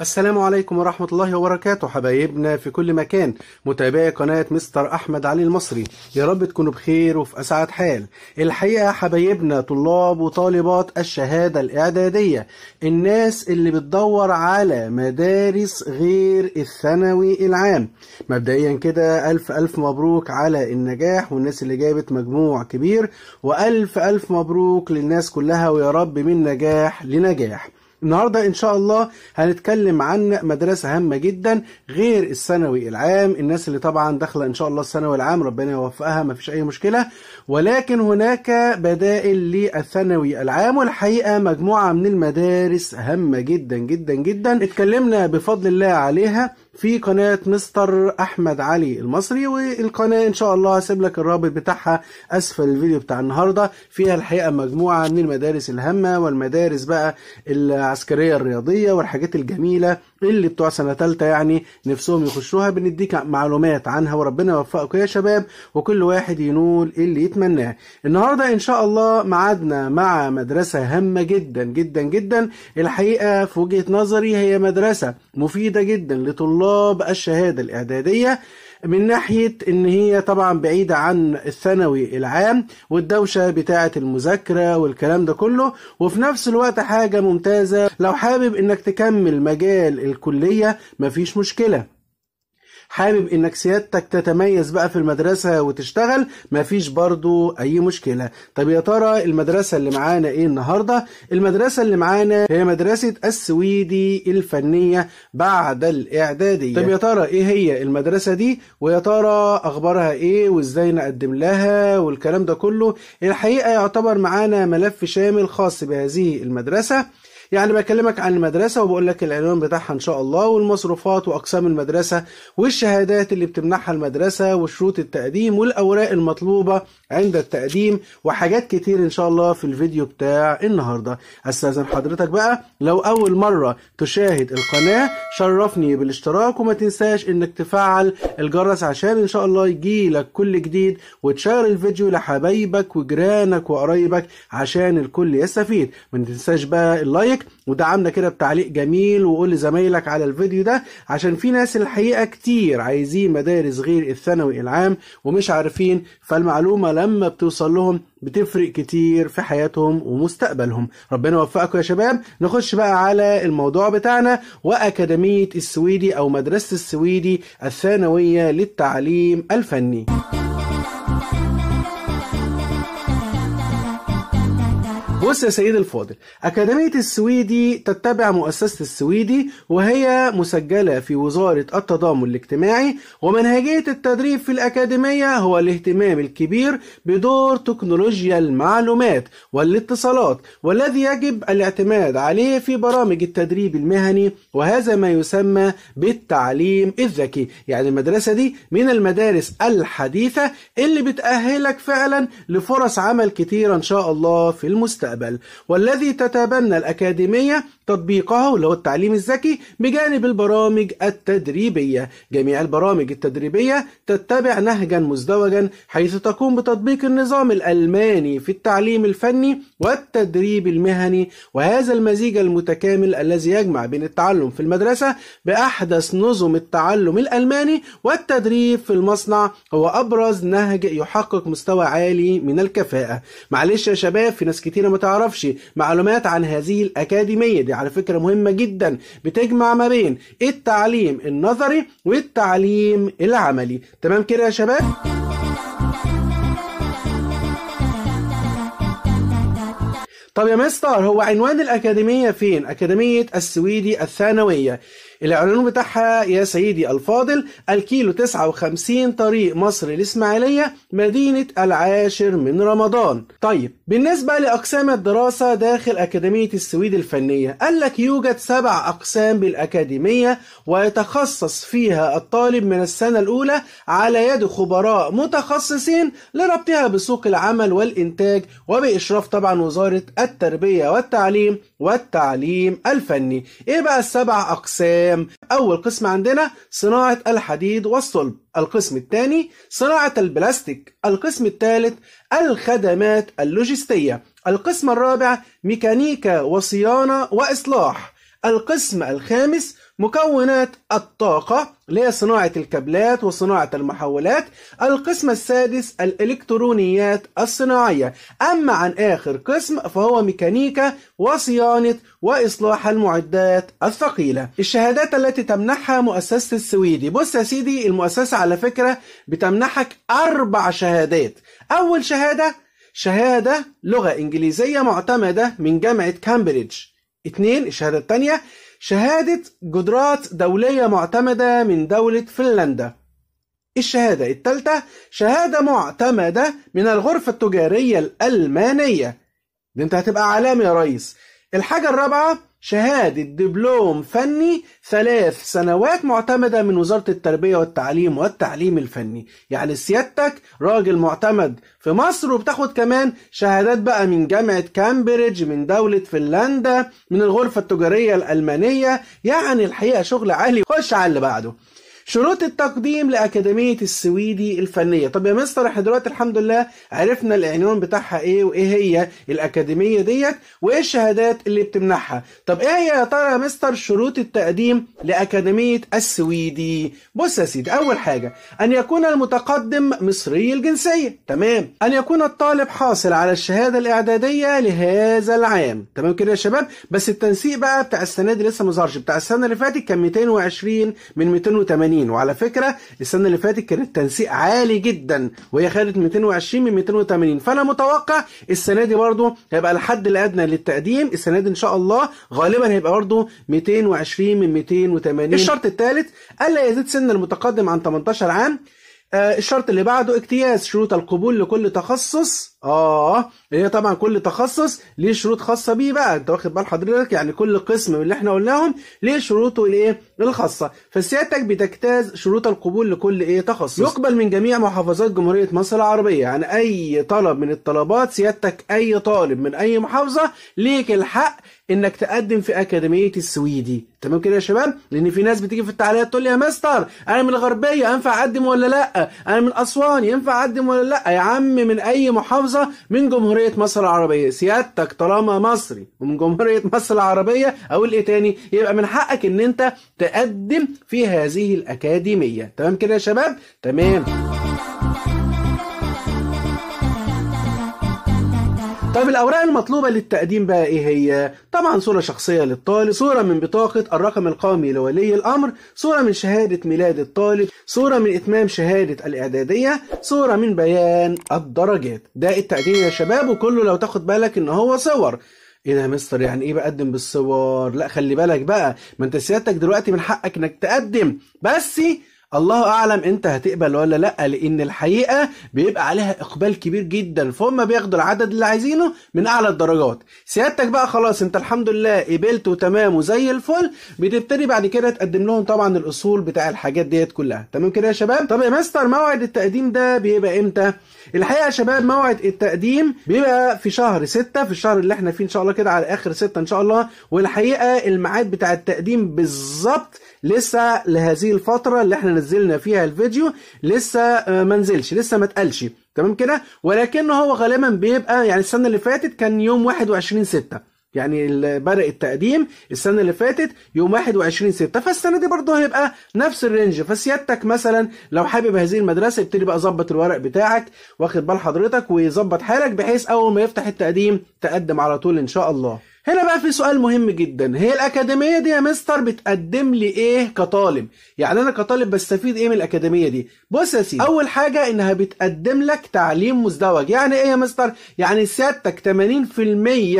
السلام عليكم ورحمة الله وبركاته حبايبنا في كل مكان متابعي قناة مستر أحمد علي المصري يا رب تكونوا بخير وفي أسعد حال الحقيقة حبايبنا طلاب وطالبات الشهادة الإعدادية الناس اللي بتدور على مدارس غير الثانوي العام مبدئيا كده ألف ألف مبروك على النجاح والناس اللي جابت مجموع كبير وألف ألف مبروك للناس كلها ويا رب من نجاح لنجاح النهارده ان شاء الله هنتكلم عن مدرسه هامه جدا غير الثانوي العام الناس اللي طبعا داخله ان شاء الله الثانوي العام ربنا يوفقها ما فيش اي مشكله ولكن هناك بدائل للثانوي العام والحقيقه مجموعه من المدارس هامه جدا جدا جدا اتكلمنا بفضل الله عليها في قناة مستر أحمد علي المصري والقناة إن شاء الله هسيب لك الرابط بتاعها أسفل الفيديو بتاع النهاردة فيها الحقيقة مجموعة من المدارس الهامة والمدارس بقى العسكرية الرياضية والحاجات الجميلة اللي بتوع سنه ثالثه يعني نفسهم يخشوها بنديك معلومات عنها وربنا يوفقك يا شباب وكل واحد ينول اللي يتمناه النهارده ان شاء الله ميعادنا مع مدرسه هامه جدا جدا جدا الحقيقه في وجهه نظري هي مدرسه مفيده جدا لطلاب الشهاده الاعداديه من ناحية إن هي طبعا بعيدة عن الثانوي العام والدوشة بتاعة المذاكرة والكلام ده كله وفي نفس الوقت حاجة ممتازة لو حابب إنك تكمل مجال الكلية مفيش مشكلة حابب انك سيادتك تتميز بقى في المدرسه وتشتغل مفيش برضو اي مشكله طب يا ترى المدرسه اللي معانا ايه النهارده المدرسه اللي معانا هي مدرسه السويدي الفنيه بعد الاعداديه طب يا ترى ايه هي المدرسه دي ويا ترى اخبارها ايه وازاي نقدم لها والكلام ده كله الحقيقه يعتبر معانا ملف شامل خاص بهذه المدرسه يعني بكلمك عن المدرسة وبقول لك العنوان بتاعها إن شاء الله والمصروفات وأقسام المدرسة والشهادات اللي بتمنحها المدرسة وشروط التقديم والأوراق المطلوبة عند التقديم وحاجات كتير إن شاء الله في الفيديو بتاع النهاردة أستاذن حضرتك بقى لو أول مرة تشاهد القناة شرفني بالاشتراك وما تنساش إنك تفعل الجرس عشان إن شاء الله يجيلك كل جديد وتشير الفيديو لحبايبك وجيرانك وقرايبك عشان الكل يستفيد ما تنساش بقى اللايك عليك ودعمنا كده بتعليق جميل وقول لزمايلك على الفيديو ده عشان في ناس الحقيقه كتير عايزين مدارس غير الثانوي العام ومش عارفين فالمعلومه لما بتوصل لهم بتفرق كتير في حياتهم ومستقبلهم ربنا يوفقكم يا شباب نخش بقى على الموضوع بتاعنا واكاديميه السويدي او مدرسه السويدي الثانويه للتعليم الفني بص يا سيدي الفاضل أكاديمية السويدي تتبع مؤسسة السويدي وهي مسجلة في وزارة التضامن الاجتماعي ومنهجية التدريب في الأكاديمية هو الاهتمام الكبير بدور تكنولوجيا المعلومات والاتصالات والذي يجب الاعتماد عليه في برامج التدريب المهني وهذا ما يسمى بالتعليم الذكي يعني المدرسة دي من المدارس الحديثة اللي بتأهلك فعلا لفرص عمل كتيرة إن شاء الله في المستقبل المستقبل والذي تتبنى الأكاديمية تطبيقه اللي هو التعليم الذكي بجانب البرامج التدريبية جميع البرامج التدريبية تتبع نهجا مزدوجا حيث تقوم بتطبيق النظام الألماني في التعليم الفني والتدريب المهني وهذا المزيج المتكامل الذي يجمع بين التعلم في المدرسة بأحدث نظم التعلم الألماني والتدريب في المصنع هو أبرز نهج يحقق مستوى عالي من الكفاءة معلش يا شباب في ناس كتير ما تعرفش معلومات عن هذه الأكاديمية دي على فكرة مهمة جدا بتجمع ما بين التعليم النظري والتعليم العملي تمام كده يا شباب؟ طب يا مستر هو عنوان الأكاديمية فين؟ أكاديمية السويدي الثانوية الاعلان بتاعها يا سيدي الفاضل الكيلو 59 طريق مصر الاسماعيليه مدينه العاشر من رمضان طيب بالنسبه لاقسام الدراسه داخل اكاديميه السويد الفنيه قال لك يوجد سبع اقسام بالاكاديميه ويتخصص فيها الطالب من السنه الاولى على يد خبراء متخصصين لربطها بسوق العمل والانتاج وباشراف طبعا وزاره التربيه والتعليم والتعليم الفني ايه بقى السبع اقسام الأقسام أول قسم عندنا صناعة الحديد والصلب القسم الثاني صناعة البلاستيك القسم الثالث الخدمات اللوجستية القسم الرابع ميكانيكا وصيانة وإصلاح القسم الخامس مكونات الطاقة اللي هي صناعة الكابلات وصناعة المحولات القسم السادس الإلكترونيات الصناعية أما عن آخر قسم فهو ميكانيكا وصيانة وإصلاح المعدات الثقيلة الشهادات التي تمنحها مؤسسة السويدي بص يا سيدي المؤسسة على فكرة بتمنحك أربع شهادات أول شهادة شهادة لغة إنجليزية معتمدة من جامعة كامبريدج اتنين الشهادة التانية شهادة قدرات دولية معتمدة من دولة فنلندا الشهادة الثالثة شهادة معتمدة من الغرفة التجارية الألمانية دي انت هتبقى علامة يا ريس الحاجة الرابعة شهادة دبلوم فني ثلاث سنوات معتمدة من وزارة التربية والتعليم والتعليم الفني يعني سيادتك راجل معتمد في مصر وبتاخد كمان شهادات بقى من جامعة كامبريدج من دولة فنلندا من الغرفة التجارية الألمانية يعني الحقيقة شغل عالي خش على اللي بعده شروط التقديم لأكاديمية السويدي الفنية طب يا مستر احنا دلوقتي الحمد لله عرفنا العنوان بتاعها ايه وايه هي الأكاديمية ديت وايه الشهادات اللي بتمنحها طب ايه هي يا ترى يا مستر شروط التقديم لأكاديمية السويدي بص يا سيدي أول حاجة أن يكون المتقدم مصري الجنسية تمام أن يكون الطالب حاصل على الشهادة الإعدادية لهذا العام تمام كده يا شباب بس التنسيق بقى بتاع السنة دي لسه ما ظهرش بتاع السنة اللي فاتت كان 220 من 280 80 وعلى فكره السنه اللي فاتت كان التنسيق عالي جدا وهي خدت 220 من 280 فانا متوقع السنه دي برده هيبقى الحد الادنى للتقديم السنه دي ان شاء الله غالبا هيبقى برده 220 من 280 الشرط الثالث الا يزيد سن المتقدم عن 18 عام آه، الشرط اللي بعده اجتياز شروط القبول لكل تخصص اه هي طبعا كل تخصص ليه شروط خاصه بيه بقى انت واخد بال حضرتك يعني كل قسم من اللي احنا قلناهم ليه شروطه الايه الخاصه فسيادتك بتجتاز شروط القبول لكل ايه تخصص يقبل من جميع محافظات جمهوريه مصر العربيه يعني اي طلب من الطلبات سيادتك اي طالب من اي محافظه ليك الحق انك تقدم في اكاديميه السويدي تمام كده يا شباب لان في ناس بتيجي في التعليقات تقول لي يا مستر انا من الغربيه انفع اقدم ولا لا انا من اسوان ينفع اقدم ولا لا يا عم من اي محافظه محفوظة من جمهورية مصر العربية سيادتك طالما مصري ومن جمهورية مصر العربية أقول إيه تاني يبقى من حقك إن أنت تقدم في هذه الأكاديمية تمام كده يا شباب تمام طب الأوراق المطلوبة للتقديم بقى إيه هي؟ طبعا صورة شخصية للطالب، صورة من بطاقة الرقم القومي لولي الأمر، صورة من شهادة ميلاد الطالب، صورة من إتمام شهادة الإعدادية، صورة من بيان الدرجات، ده التقديم يا شباب وكله لو تاخد بالك إن هو صور. ايه ده يا مستر يعني ايه بقدم بالصور لا خلي بالك بقى ما انت سيادتك دلوقتي من حقك انك تقدم بس الله اعلم انت هتقبل ولا لا لان الحقيقه بيبقى عليها اقبال كبير جدا فهم بياخدوا العدد اللي عايزينه من اعلى الدرجات سيادتك بقى خلاص انت الحمد لله قبلت وتمام وزي الفل بتبتدي بعد كده تقدم لهم طبعا الاصول بتاع الحاجات ديت كلها تمام كده يا شباب طب يا مستر موعد التقديم ده بيبقى امتى الحقيقه يا شباب موعد التقديم بيبقى في شهر 6 في الشهر اللي احنا فيه ان شاء الله كده على اخر 6 ان شاء الله والحقيقه الميعاد بتاع التقديم بالظبط لسه لهذه الفتره اللي احنا نزلنا فيها الفيديو لسه آه، ما نزلش لسه ما اتقالش تمام كده ولكن هو غالبا بيبقى يعني السنه اللي فاتت كان يوم 21 6 يعني بدأ التقديم السنة اللي فاتت يوم 21 6 فالسنة دي برضه هيبقى نفس الرينج فسيادتك مثلا لو حابب هذه المدرسة ابتدي بقى ظبط الورق بتاعك واخد بال حضرتك ويظبط حالك بحيث أول ما يفتح التقديم تقدم على طول إن شاء الله هنا بقى في سؤال مهم جدا هي الأكاديمية دي يا مستر بتقدم لي إيه كطالب يعني أنا كطالب بستفيد إيه من الأكاديمية دي بص يا سيدي أول حاجة إنها بتقدم لك تعليم مزدوج يعني إيه يا مستر يعني سيادتك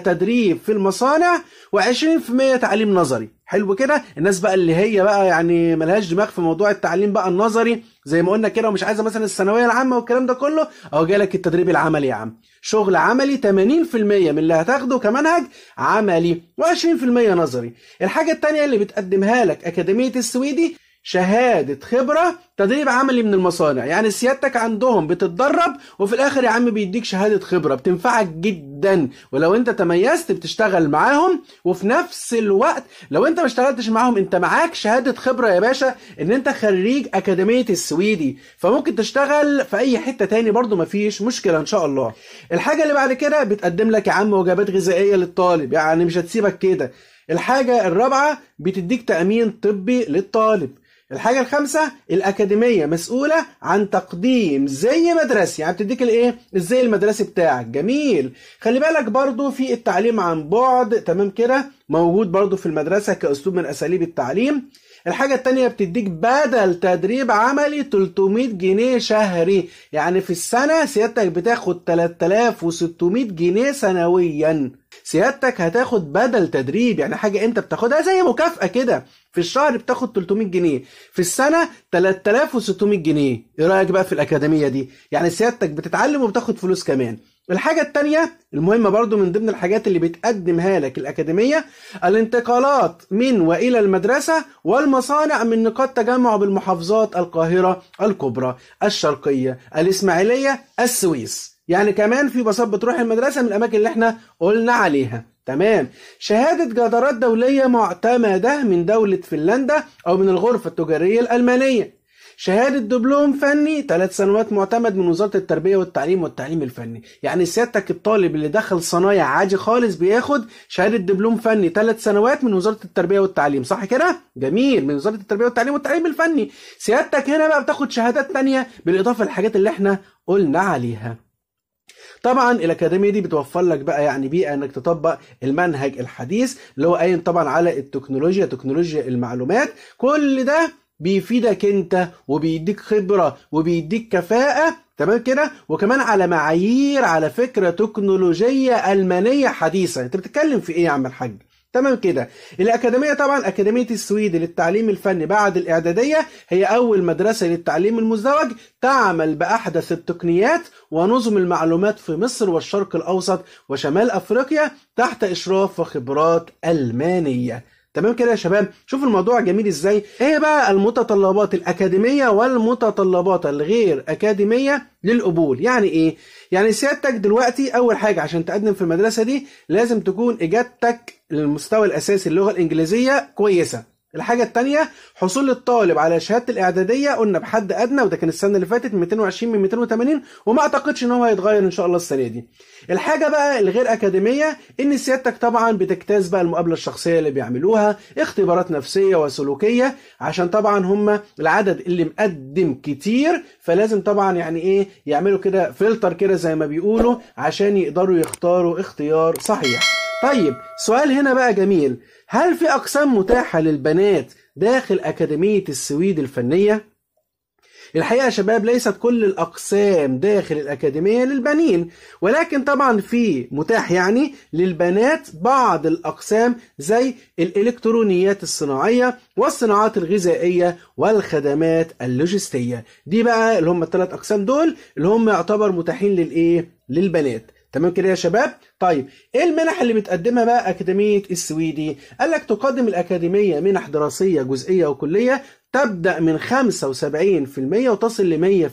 80% تدريب في المصانع و20% تعليم نظري حلو كده الناس بقى اللي هي بقى يعني ملهاش دماغ في موضوع التعليم بقى النظري زي ما قلنا كده ومش عايزه مثلا الثانويه العامه والكلام ده كله اهو جالك التدريب العملي يا عم شغل عملي 80% من اللي هتاخده كمنهج عملي و20% نظري الحاجة التانية اللي بتقدمها لك أكاديمية السويدي شهاده خبره تدريب عملي من المصانع يعني سيادتك عندهم بتتدرب وفي الاخر يا عم بيديك شهاده خبره بتنفعك جدا ولو انت تميزت بتشتغل معاهم وفي نفس الوقت لو انت ما اشتغلتش معاهم انت معاك شهاده خبره يا باشا ان انت خريج اكاديميه السويدي فممكن تشتغل في اي حته تاني برضو مفيش مشكله ان شاء الله الحاجه اللي بعد كده بتقدم لك يا عم وجبات غذائيه للطالب يعني مش هتسيبك كده الحاجه الرابعه بتديك تامين طبي للطالب الحاجة الخامسة الأكاديمية مسؤولة عن تقديم زي مدرسي يعني بتديك الايه الزي المدرسي بتاعك جميل خلي بالك برضو في التعليم عن بعد تمام كده موجود برضو في المدرسة كأسلوب من أساليب التعليم الحاجة التانية بتديك بدل تدريب عملي 300 جنيه شهري يعني في السنة سيادتك بتاخد 3600 جنيه سنويا سيادتك هتاخد بدل تدريب يعني حاجة انت بتاخدها زي مكافأة كده في الشهر بتاخد 300 جنيه في السنة 3600 جنيه ايه رأيك بقى في الأكاديمية دي يعني سيادتك بتتعلم وبتاخد فلوس كمان الحاجة التانية المهمة برضو من ضمن الحاجات اللي بتقدمها لك الأكاديمية الانتقالات من وإلى المدرسة والمصانع من نقاط تجمع بالمحافظات القاهرة الكبرى الشرقية الإسماعيلية السويس يعني كمان في باصات بتروح المدرسة من الأماكن اللي احنا قلنا عليها تمام شهادة جدارات دولية معتمدة من دولة فنلندا أو من الغرفة التجارية الألمانية شهادة دبلوم فني ثلاث سنوات معتمد من وزارة التربية والتعليم والتعليم الفني يعني سيادتك الطالب اللي دخل صنايع عادي خالص بياخد شهادة دبلوم فني ثلاث سنوات من وزارة التربية والتعليم صح كده جميل من وزارة التربية والتعليم والتعليم الفني سيادتك هنا بقى بتاخد شهادات تانية بالإضافة للحاجات اللي احنا قلنا عليها طبعا الاكاديميه دي بتوفر لك بقى يعني بيئه انك تطبق المنهج الحديث اللي هو قايم طبعا على التكنولوجيا تكنولوجيا المعلومات كل ده بيفيدك انت وبيديك خبرة وبيديك كفاءة تمام كده وكمان على معايير على فكرة تكنولوجية ألمانية حديثة انت بتتكلم في ايه يا عم الحاج تمام كده الأكاديمية طبعا أكاديمية السويد للتعليم الفني بعد الإعدادية هي أول مدرسة للتعليم المزدوج تعمل بأحدث التقنيات ونظم المعلومات في مصر والشرق الأوسط وشمال أفريقيا تحت إشراف وخبرات ألمانية تمام كده يا شباب شوف الموضوع جميل ازاي ايه بقى المتطلبات الاكاديميه والمتطلبات الغير اكاديميه للقبول يعني ايه يعني سيادتك دلوقتي اول حاجه عشان تقدم في المدرسه دي لازم تكون اجابتك للمستوى الاساسي اللغه الانجليزيه كويسه الحاجة التانية حصول الطالب على شهادة الإعدادية قلنا بحد أدنى وده كان السنة اللي فاتت 220 من 280 وما أعتقدش إن هو هيتغير إن شاء الله السنة دي. الحاجة بقى الغير أكاديمية إن سيادتك طبعا بتجتاز بقى المقابلة الشخصية اللي بيعملوها اختبارات نفسية وسلوكية عشان طبعا هم العدد اللي مقدم كتير فلازم طبعا يعني إيه يعملوا كده فلتر كده زي ما بيقولوا عشان يقدروا يختاروا اختيار صحيح. طيب سؤال هنا بقى جميل هل في أقسام متاحة للبنات داخل أكاديمية السويد الفنية؟ الحقيقة يا شباب ليست كل الأقسام داخل الأكاديمية للبنين ولكن طبعا في متاح يعني للبنات بعض الأقسام زي الإلكترونيات الصناعية والصناعات الغذائية والخدمات اللوجستية دي بقى اللي هم الثلاث أقسام دول اللي هم يعتبر متاحين للإيه؟ للبنات تمام كده يا شباب طيب ايه المنح اللي بتقدمها بقى اكاديميه السويدي قال لك تقدم الاكاديميه منح دراسيه جزئيه وكليه تبدأ من 75% وتصل ل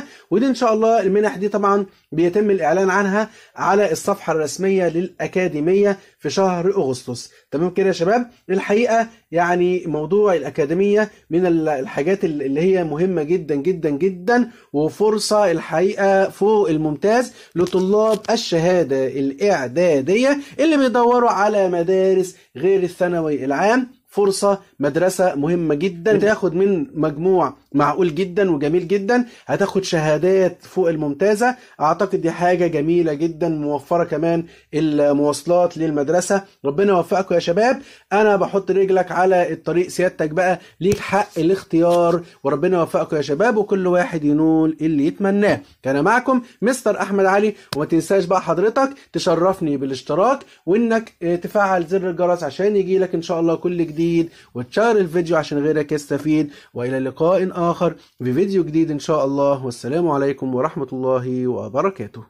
100% ودي إن شاء الله المنح دي طبعا بيتم الإعلان عنها على الصفحة الرسمية للأكاديمية في شهر أغسطس تمام كده يا شباب الحقيقة يعني موضوع الأكاديمية من الحاجات اللي هي مهمة جدا جدا جدا وفرصة الحقيقة فوق الممتاز لطلاب الشهادة الإعدادية اللي بيدوروا على مدارس غير الثانوي العام فرصة مدرسه مهمه جدا تاخد من مجموع معقول جدا وجميل جدا هتاخد شهادات فوق الممتازه اعتقد دي حاجه جميله جدا موفره كمان المواصلات للمدرسه ربنا يوفقكم يا شباب انا بحط رجلك على الطريق سيادتك بقى ليك حق الاختيار وربنا يوفقكم يا شباب وكل واحد ينول اللي يتمناه كان معكم مستر احمد علي وما تنساش بقى حضرتك تشرفني بالاشتراك وانك تفعل زر الجرس عشان يجي لك ان شاء الله كل جديد وت وتشار الفيديو عشان غيرك يستفيد والى لقاء اخر في فيديو جديد ان شاء الله والسلام عليكم ورحمه الله وبركاته